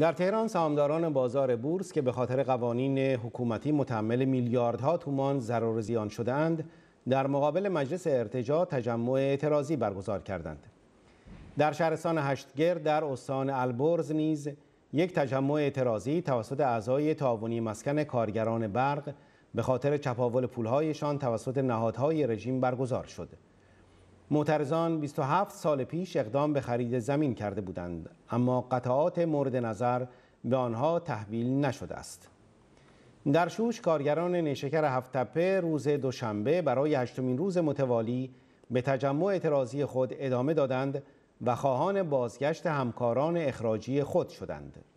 در تهران سهامداران بازار بورس که به خاطر قوانین حکومتی متحمل میلیاردها تومان ضرر و زیان شدهاند در مقابل مجلس ارتجا تجمع اعتراضی برگزار کردند در شهرستان هشتگرد در استان البرز نیز یک تجمع اعتراضی توسط اعضای تعاونی مسکن کارگران برق به خاطر چپاول پولهایشان توسط نهادهای رژیم برگزار شد معترضان 27 سال پیش اقدام به خرید زمین کرده بودند اما قطعات مورد نظر به آنها تحویل نشده است در شوش کارگران نیشکر هفتپه روز دوشنبه برای هشتمین روز متوالی به تجمع اعتراضی خود ادامه دادند و خواهان بازگشت همکاران اخراجی خود شدند